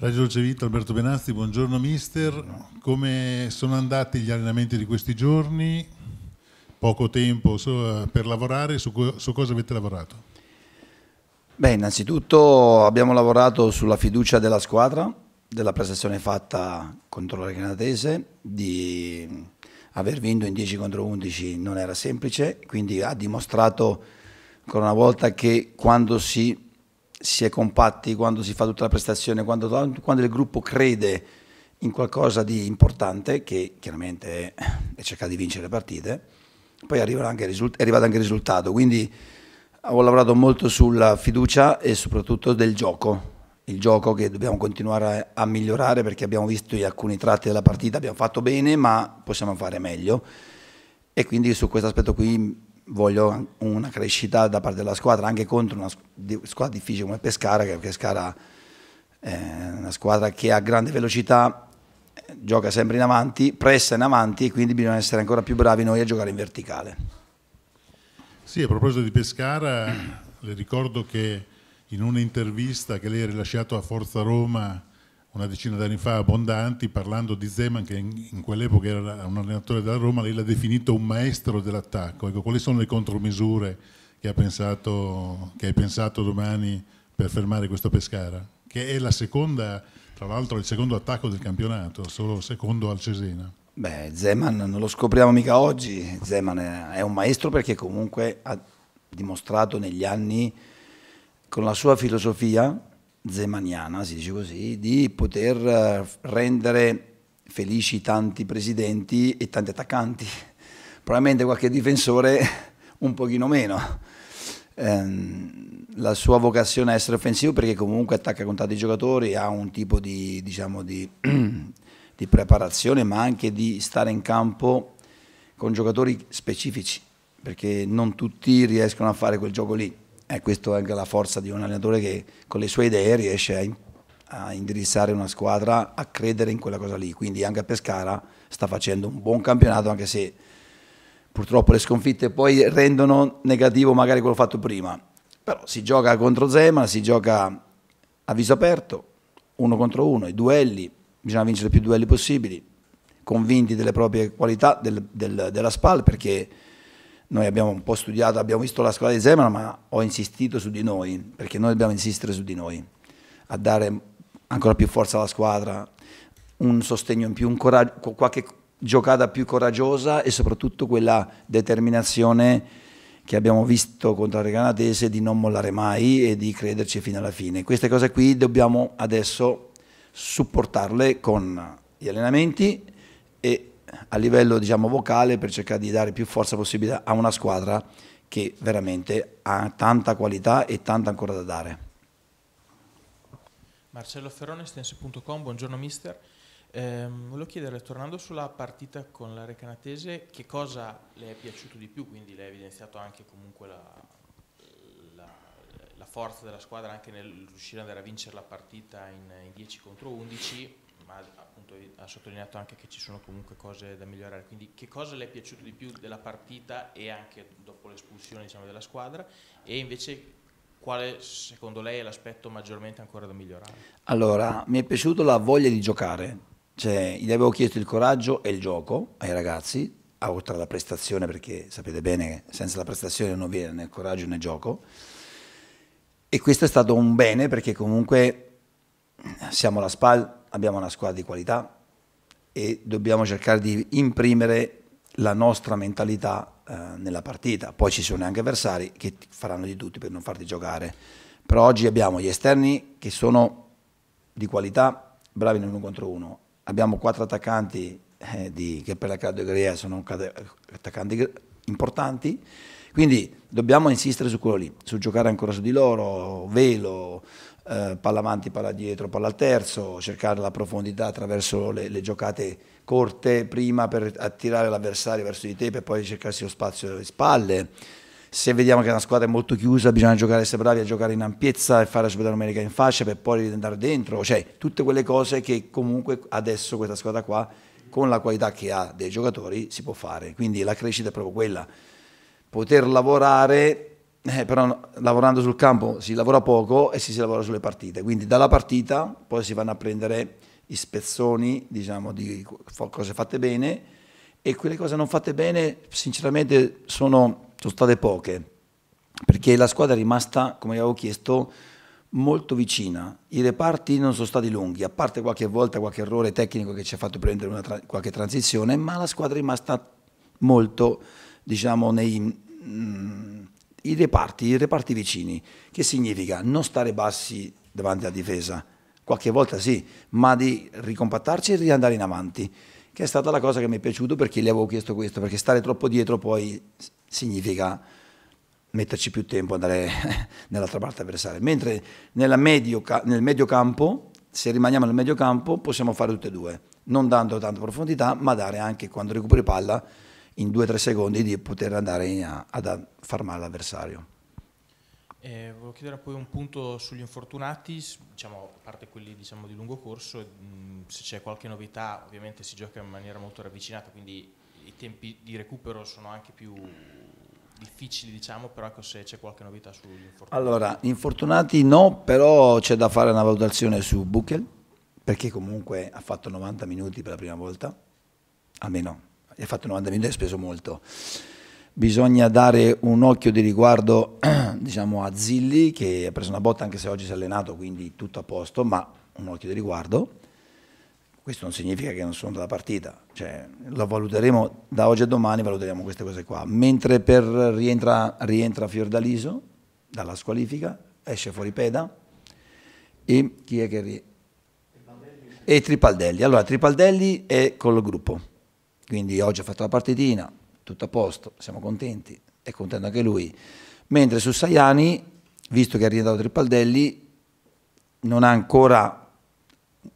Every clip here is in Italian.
Radio Dolce Vita, Alberto Benazzi, buongiorno mister. Come sono andati gli allenamenti di questi giorni? Poco tempo eh, per lavorare, su, cosa avete lavorato? Beh, innanzitutto abbiamo lavorato sulla fiducia della squadra, della prestazione fatta contro la canadese, di aver vinto in 10 contro 11 non era semplice, quindi ha dimostrato ancora una volta che quando si si è compatti, quando si fa tutta la prestazione, quando, quando il gruppo crede in qualcosa di importante, che chiaramente è cercare di vincere le partite, poi arriva anche è arrivato anche il risultato. Quindi ho lavorato molto sulla fiducia e soprattutto del gioco, il gioco che dobbiamo continuare a, migliorare perché abbiamo visto in alcuni tratti della partita, abbiamo fatto bene ma possiamo fare meglio e quindi su questo aspetto qui voglio una crescita da parte della squadra, anche contro una squadra difficile come Pescara, che Pescara è una squadra che a grande velocità eh, gioca sempre in avanti, pressa in avanti e quindi bisogna essere ancora più bravi noi a giocare in verticale. Sì, a proposito di Pescara, le ricordo che in un'intervista che lei ha rilasciato a Forza Roma una decina di anni fa abbondanti, parlando di Zeman che in, quell'epoca era un allenatore della Roma, lei l'ha definito un maestro dell'attacco. Ecco, quali sono le contromisure che, pensato, che hai pensato domani per fermare questo Pescara? Che è la seconda, tra l'altro il secondo attacco del campionato, solo secondo al Cesena. Beh, Zeman non lo scopriamo mica oggi, Zeman è un maestro perché comunque ha dimostrato negli anni con la sua filosofia zemaniana, si dice così, di poter eh, rendere felici tanti presidenti e tanti attaccanti, probabilmente qualche difensore un pochino meno. Ehm, la sua vocazione a essere offensivo perché comunque attacca con tanti giocatori, ha un tipo di, diciamo, di, di preparazione ma anche di stare in campo con giocatori specifici perché non tutti riescono a fare quel gioco lì eh, questa è anche la forza di un allenatore che con le sue idee riesce a, in, a, indirizzare una squadra a credere in quella cosa lì. Quindi anche a Pescara sta facendo un buon campionato, anche se purtroppo le sconfitte poi rendono negativo magari quello fatto prima. Però si gioca contro Zema, si gioca a viso aperto, uno contro uno, i duelli, bisogna vincere più duelli possibili, convinti delle proprie qualità, del, del, della SPAL, perché noi abbiamo un po' studiato, abbiamo visto la scuola di Zeman, ma ho insistito su di noi, perché noi dobbiamo insistere su di noi, a dare ancora più forza alla squadra, un sostegno in più, un coraggio, qualche giocata più coraggiosa e soprattutto quella determinazione che abbiamo visto contro la Canadese di non mollare mai e di crederci fino alla fine. Queste cose qui dobbiamo adesso supportarle con gli allenamenti, a livello diciamo, vocale per cercare di dare più forza possibile a una squadra che veramente ha tanta qualità e tanta ancora da dare. Marcello Ferrone, stense.com, buongiorno mister. Eh, volevo chiedere, tornando sulla partita con la Recanatese, che cosa le è piaciuto di più? Quindi le ha evidenziato anche comunque la, la, la, forza della squadra anche nel riuscire ad andare a vincere la partita in, in 10 contro 11 ma appunto ha sottolineato anche che ci sono comunque cose da migliorare, quindi che cosa le è piaciuto di più della partita e anche dopo l'espulsione diciamo, della squadra e invece quale secondo lei è l'aspetto maggiormente ancora da migliorare? Allora, mi è piaciuta la voglia di giocare, cioè, gli avevo chiesto il coraggio e il gioco ai ragazzi, oltre alla prestazione perché sapete bene che senza la prestazione non viene né coraggio né gioco e questo è stato un bene perché comunque siamo la SPAL, abbiamo una squadra di qualità e dobbiamo cercare di imprimere la nostra mentalità eh, nella partita. Poi ci sono anche avversari che faranno di tutti per non farti giocare. Però oggi abbiamo gli esterni che sono di qualità, bravi nell'uno contro uno. Abbiamo quattro attaccanti eh, di, che per la categoria sono attaccanti importanti. Quindi dobbiamo insistere su quello lì, su giocare ancora su di loro, Velo, eh, palla avanti, palla dietro, palla al terzo, cercare la profondità attraverso le, le giocate corte prima per attirare l'avversario verso di te per poi cercarsi lo spazio alle spalle. Se vediamo che una squadra è molto chiusa, bisogna giocare, essere bravi a giocare in ampiezza e fare la società numerica in fascia per poi diventare dentro, cioè tutte quelle cose che comunque adesso questa squadra qua con la qualità che ha dei giocatori si può fare. Quindi la crescita è proprio quella, poter lavorare eh, però lavorando sul campo si lavora poco e si, si lavora sulle partite, quindi dalla partita poi si vanno a prendere i spezzoni diciamo, di cose fatte bene e quelle cose non fatte bene sinceramente sono, sono state poche, perché la squadra è rimasta, come avevo chiesto, molto vicina. I reparti non sono stati lunghi, a parte qualche volta qualche errore tecnico che ci ha fatto prendere una tra qualche transizione, ma la squadra è rimasta molto, diciamo, nei, mh, mm, i reparti, i reparti vicini, che significa non stare bassi davanti alla difesa, qualche volta sì, ma di ricompattarci e riandare in avanti, che è stata la cosa che mi è piaciuta perché gli avevo chiesto questo, perché stare troppo dietro poi significa metterci più tempo andare nell'altra parte avversaria, mentre medio, nel medio campo, se rimaniamo nel medio campo possiamo fare tutte e due, non dando tanta profondità, ma dare anche quando recuperi palla in 2-3 secondi di poter andare a, a far male l'avversario. Eh, volevo chiedere poi un punto sugli infortunati, diciamo, a parte quelli diciamo, di lungo corso, mh, mhmm, se c'è qualche novità, ovviamente si gioca in maniera molto ravvicinata, quindi i tempi di recupero sono anche più difficili, diciamo, però ecco se c'è qualche novità sugli infortunati. Allora, infortunati no, però c'è da fare una valutazione su Buchel, perché comunque ha fatto 90 minuti per la prima volta, almeno e ha fatto 90.000 e ha speso molto. Bisogna dare un occhio di riguardo diciamo, a Zilli che ha preso una botta anche se oggi si è allenato, quindi tutto a posto, ma un occhio di riguardo. Questo non significa che non sono dalla partita, cioè, lo valuteremo da oggi a domani, valuteremo queste cose qua. Mentre per rientra, rientra Fiordaliso dalla squalifica, esce fuori Peda e chi è che... Tripaldelli. E Tripaldelli. Allora, Tripaldelli è col gruppo. Quindi oggi ha fatto la partitina, tutto a posto, siamo contenti, è contento anche lui. Mentre su Saiani, visto che è rientrato Trippaldelli, non ha ancora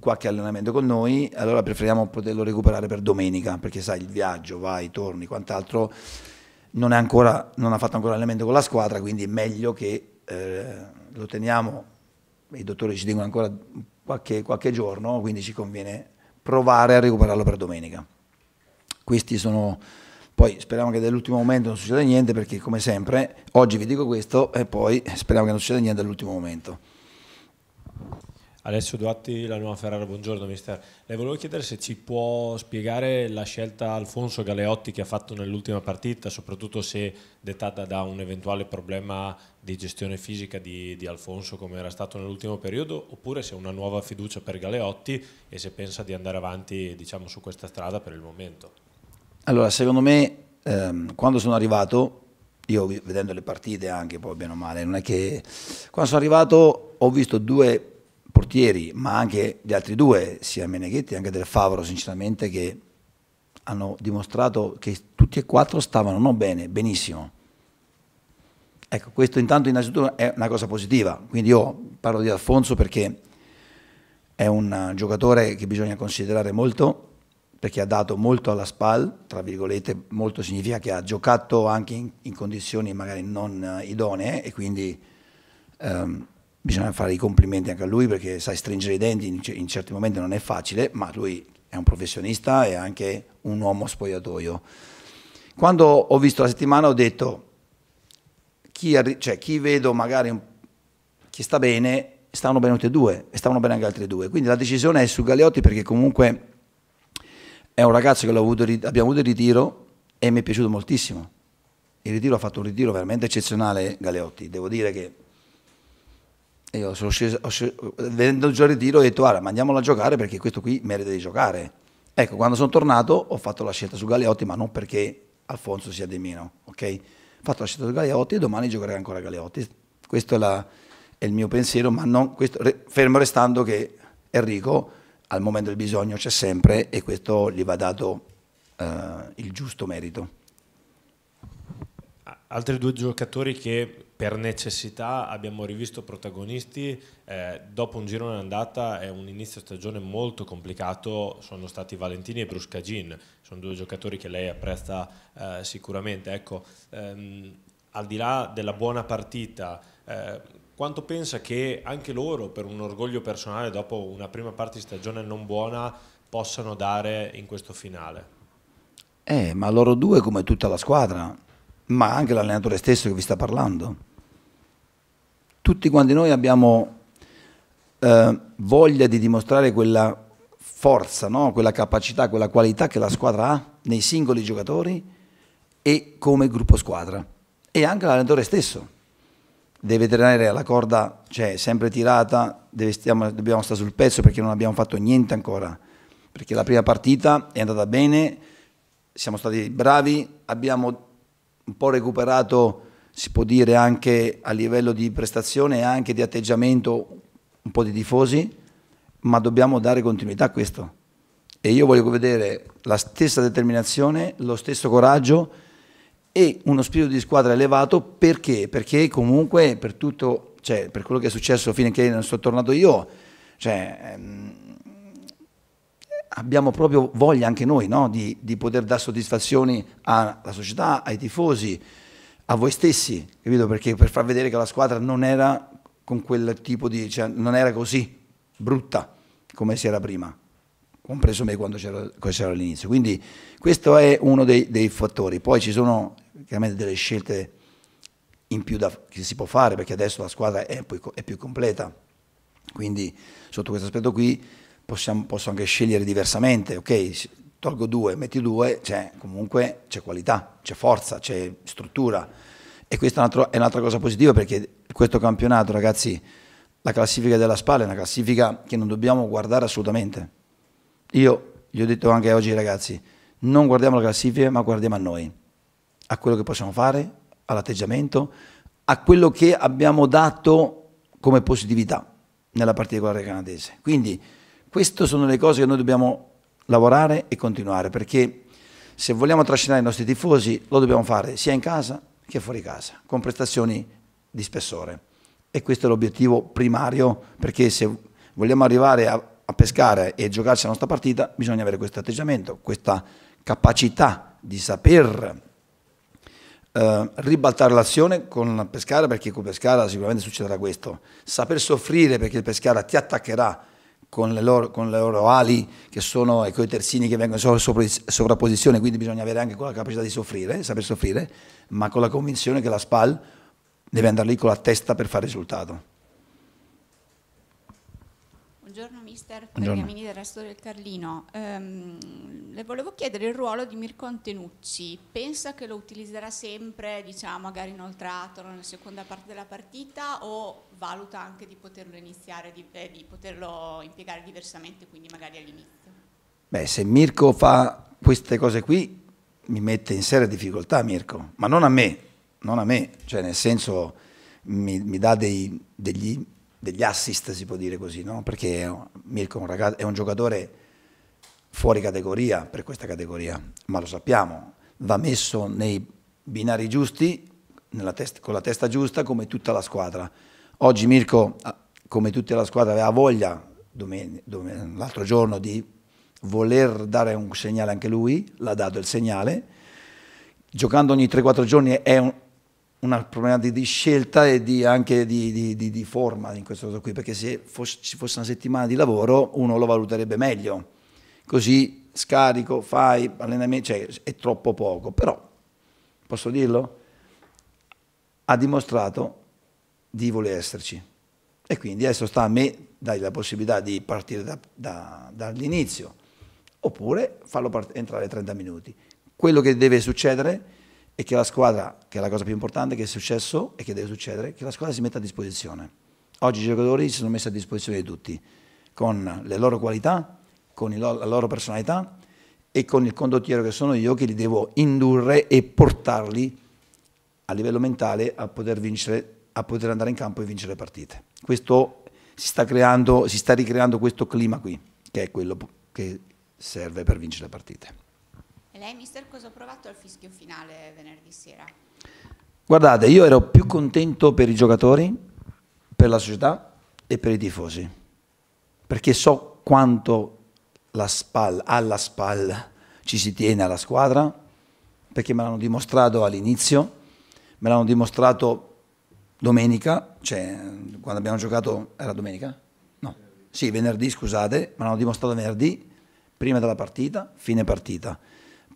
qualche allenamento con noi, allora preferiamo poterlo recuperare per domenica, perché sai il viaggio, vai, torni, quant'altro, non, ancora, non ha fatto ancora allenamento con la squadra, quindi è meglio che eh, lo teniamo, i dottori ci dicono ancora qualche, qualche giorno, quindi ci conviene provare a recuperarlo per domenica. Questi sono... Poi speriamo che dall'ultimo momento non succeda niente perché come sempre oggi vi dico questo e poi speriamo che non succeda niente all'ultimo momento. Alessio Duatti, la nuova Ferrara, buongiorno mister. Le volevo chiedere se ci può spiegare la scelta Alfonso Galeotti che ha fatto nell'ultima partita, soprattutto se dettata da un eventuale problema di gestione fisica di, di Alfonso come era stato nell'ultimo periodo, oppure se è una nuova fiducia per Galeotti e se pensa di andare avanti diciamo, su questa strada per il momento. Allora, secondo me, ehm, quando sono arrivato, io vedendo le partite anche poi bene o male, non è che... Quando sono arrivato ho visto due portieri, ma anche gli altri due, sia Meneghetti che Del Favaro, sinceramente, che hanno dimostrato che tutti e quattro stavano non bene, benissimo. Ecco, questo intanto innanzitutto è una cosa positiva, quindi io parlo di Alfonso perché è un giocatore che bisogna considerare molto perché ha dato molto alla SPAL, tra virgolette molto significa che ha giocato anche in, in condizioni magari non eh, idonee e quindi ehm, bisogna fare i complimenti anche a lui perché sai stringere i denti in, in certi momenti non è facile, ma lui è un professionista e anche un uomo spogliatoio. Quando ho visto la settimana ho detto chi, cioè, chi vedo magari un, chi sta bene, stavano bene tutti e due e stavano bene anche altri due, quindi la decisione è su Galeotti perché comunque è un ragazzo che avuto, abbiamo avuto in ritiro e mi è piaciuto moltissimo. Il ritiro ha fatto un ritiro veramente eccezionale Galeotti, devo dire che io sono sceso, sceso vedendo già il ritiro ho detto guarda mandiamolo a giocare perché questo qui merita di giocare. Ecco, quando sono tornato ho fatto la scelta su Galeotti, ma non perché Alfonso sia di meno, ok? Ho fatto la scelta su Galeotti e domani giocherà ancora Galeotti. Questo è, la, è il mio pensiero, ma non, questo, fermo restando che Enrico al momento del bisogno c'è sempre e questo gli va dato eh, il giusto merito. Altri due giocatori che per necessità abbiamo rivisto protagonisti eh, dopo un giro andata e un inizio stagione molto complicato sono stati Valentini e Bruscagin, sono due giocatori che lei apprezza eh, sicuramente. Ecco, ehm, al di là della buona partita, eh, quanto pensa che anche loro, per un orgoglio personale, dopo una prima parte di stagione non buona, possano dare in questo finale? Eh, ma loro due come tutta la squadra, ma anche l'allenatore stesso che vi sta parlando. Tutti quanti noi abbiamo eh, voglia di dimostrare quella forza, no? quella capacità, quella qualità che la squadra ha nei singoli giocatori e come gruppo squadra e anche l'allenatore stesso deve tenere la corda cioè, sempre tirata, stiamo, dobbiamo stare sul pezzo perché non abbiamo fatto niente ancora, perché la prima partita è andata bene, siamo stati bravi, abbiamo un po' recuperato, si può dire anche a livello di prestazione e anche di atteggiamento un po' di tifosi, ma dobbiamo dare continuità a questo. E io voglio vedere la stessa determinazione, lo stesso coraggio e uno spirito di squadra elevato perché? Perché comunque per tutto, cioè per quello che è successo finché non sono tornato io, cioè, ehm, abbiamo proprio voglia anche noi no? di, di, poter dare soddisfazioni alla società, ai tifosi, a voi stessi, capito? Perché per far vedere che la squadra non era con quel tipo di, cioè, non era così brutta come si era prima compreso me quando c'era, all'inizio. Quindi questo è uno dei, dei, fattori. Poi ci sono chiaramente delle scelte in più da, che si può fare, perché adesso la squadra è, è più completa. Quindi sotto questo aspetto qui possiamo, posso anche scegliere diversamente, ok? Tolgo due, metti due, cioè, comunque c'è qualità, c'è forza, c'è struttura. E questa è un'altra cosa positiva perché questo campionato, ragazzi, la classifica della Spalla è una classifica che non dobbiamo guardare assolutamente. Io gli ho detto anche oggi, ragazzi, non guardiamo la classifica, ma guardiamo a noi a quello che possiamo fare, all'atteggiamento, a quello che abbiamo dato come positività nella particolare canadese. Quindi queste sono le cose che noi dobbiamo lavorare e continuare, perché se vogliamo trascinare i nostri tifosi lo dobbiamo fare sia in casa che fuori casa, con prestazioni di spessore. E questo è l'obiettivo primario, perché se vogliamo arrivare a, a pescare e giocarci la nostra partita, bisogna avere questo atteggiamento, questa capacità di saper eh, ribaltare l'azione con Pescara perché con Pescara sicuramente succederà questo, saper soffrire perché il Pescara ti attaccherà con le, loro, con le loro, ali che sono e con i terzini che vengono in sovrapposizione, quindi bisogna avere anche quella capacità di soffrire, saper soffrire, ma con la convinzione che la SPAL deve andare lì con la testa per fare risultato. Buongiorno mister Pergamini del resto del Carlino. Um, le volevo chiedere il ruolo di Mirko Antenucci. Pensa che lo utilizzerà sempre, diciamo, magari inoltrato nella seconda parte della partita o valuta anche di poterlo iniziare, di, eh, di poterlo impiegare diversamente, quindi magari all'inizio? Beh, se Mirko fa queste cose qui mi mette in seria difficoltà Mirko, ma non a me, non a me, cioè nel senso mi, mi dà dei, degli degli assist, si può dire così, no? perché Mirko è un, ragazzo, è un giocatore fuori categoria per questa categoria, ma lo sappiamo, va messo nei binari giusti, testa, con la testa giusta, come tutta la squadra. Oggi Mirko, ah, come tutta la squadra, aveva voglia l'altro giorno di voler dare un segnale anche lui, l'ha dato il segnale. Giocando ogni 3-4 giorni è un, un problema di, di, scelta e di, anche di, di, forma in questo caso qui, perché se fosse, ci fosse una settimana di lavoro uno lo valuterebbe meglio, così scarico, fai, allenamento, cioè è troppo poco, però posso dirlo? Ha dimostrato di voler esserci e quindi adesso sta a me dargli la possibilità di partire da, da, dall'inizio oppure farlo entrare 30 minuti. Quello che deve succedere e che la squadra, che è la cosa più importante che è successo e che deve succedere, che la squadra si metta a disposizione. Oggi i giocatori si sono messi a disposizione di tutti, con le loro qualità, con lo la loro personalità e con il condottiero che sono io che li devo indurre e portarli a livello mentale a poter vincere, a poter andare in campo e vincere le partite. Questo si sta, creando, si sta ricreando questo clima qui, che è quello che serve per vincere le partite. Lei, mister, cosa ha provato al fischio finale venerdì sera? Guardate, io ero più contento per i giocatori, per la società e per i tifosi, perché so quanto spalla, alla spalla ci si tiene alla squadra, perché me l'hanno dimostrato all'inizio, me l'hanno dimostrato domenica, cioè quando abbiamo giocato, era domenica? No, sì, venerdì, scusate, me l'hanno dimostrato venerdì, prima della partita, fine partita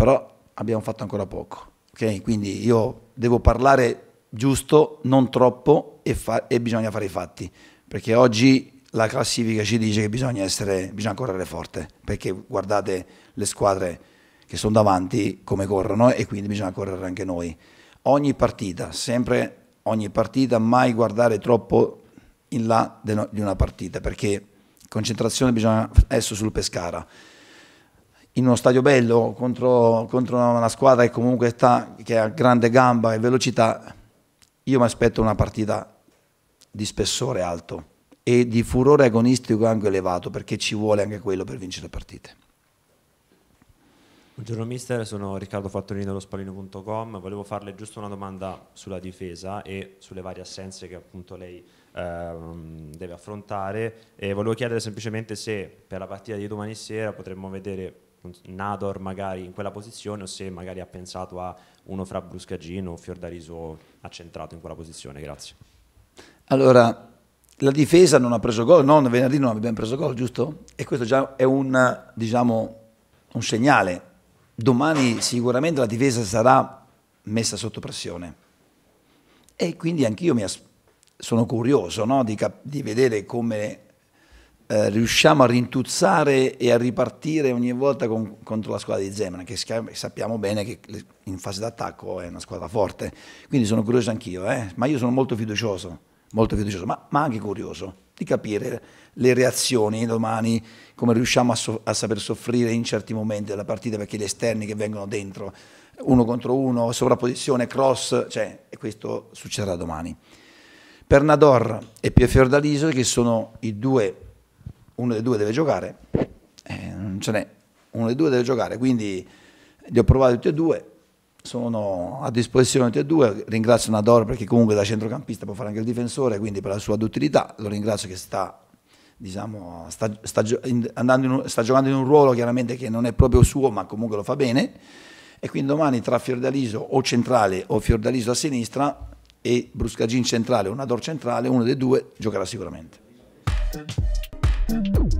però abbiamo fatto ancora poco. Okay? Quindi io devo parlare giusto, non troppo e, fa e bisogna fare i fatti, perché oggi la classifica ci dice che bisogna, essere, bisogna, correre forte, perché guardate le squadre che sono davanti come corrono e quindi bisogna correre anche noi. Ogni partita, sempre ogni partita, mai guardare troppo in là di una partita, perché concentrazione bisogna essere sul Pescara in uno stadio bello contro, contro una squadra che comunque sta, che ha grande gamba e velocità, io mi aspetto una partita di spessore alto e di furore agonistico anche elevato perché ci vuole anche quello per vincere le partite. Buongiorno mister, sono Riccardo Fattorini dello spallino.com, volevo farle giusto una domanda sulla difesa e sulle varie assenze che appunto lei ehm, deve affrontare e volevo chiedere semplicemente se per la partita di domani sera potremmo vedere Nador magari in quella posizione o se magari ha pensato a uno fra Bruscagino o Fiordariso accentrato in quella posizione. Grazie. Allora, la difesa non ha preso gol, no, venerdì non abbiamo preso gol, giusto? E questo già è un, diciamo, un segnale. Domani sicuramente la difesa sarà messa sotto pressione. E quindi anch'io sono curioso no, di, di vedere come eh, riusciamo a rintuzzare e a ripartire ogni volta con, contro la squadra di Zeman, che sappiamo bene che in fase d'attacco è una squadra forte. Quindi sono curioso anch'io, eh? ma io sono molto fiducioso, molto fiducioso ma, ma, anche curioso di capire le reazioni domani, come riusciamo a, so, a saper soffrire in certi momenti della partita, perché gli esterni che vengono dentro, uno contro uno, sovrapposizione, cross, cioè, e questo succederà domani. Per Nador e Pio Fiordaliso, che sono i due uno dei due deve giocare, eh, non ce n'è, uno dei due deve giocare, quindi li ho provati tutti e due, sono a disposizione tutti e due, ringrazio Nador perché comunque da centrocampista può fare anche il difensore, quindi per la sua duttilità lo ringrazio che sta, diciamo, sta, sta, un, sta giocando in un ruolo chiaramente che non è proprio suo ma comunque lo fa bene e quindi domani tra Fiordaliso o centrale o Fiordaliso a sinistra e Bruscagin centrale o Nador centrale, uno dei due giocherà sicuramente. Mm-hmm.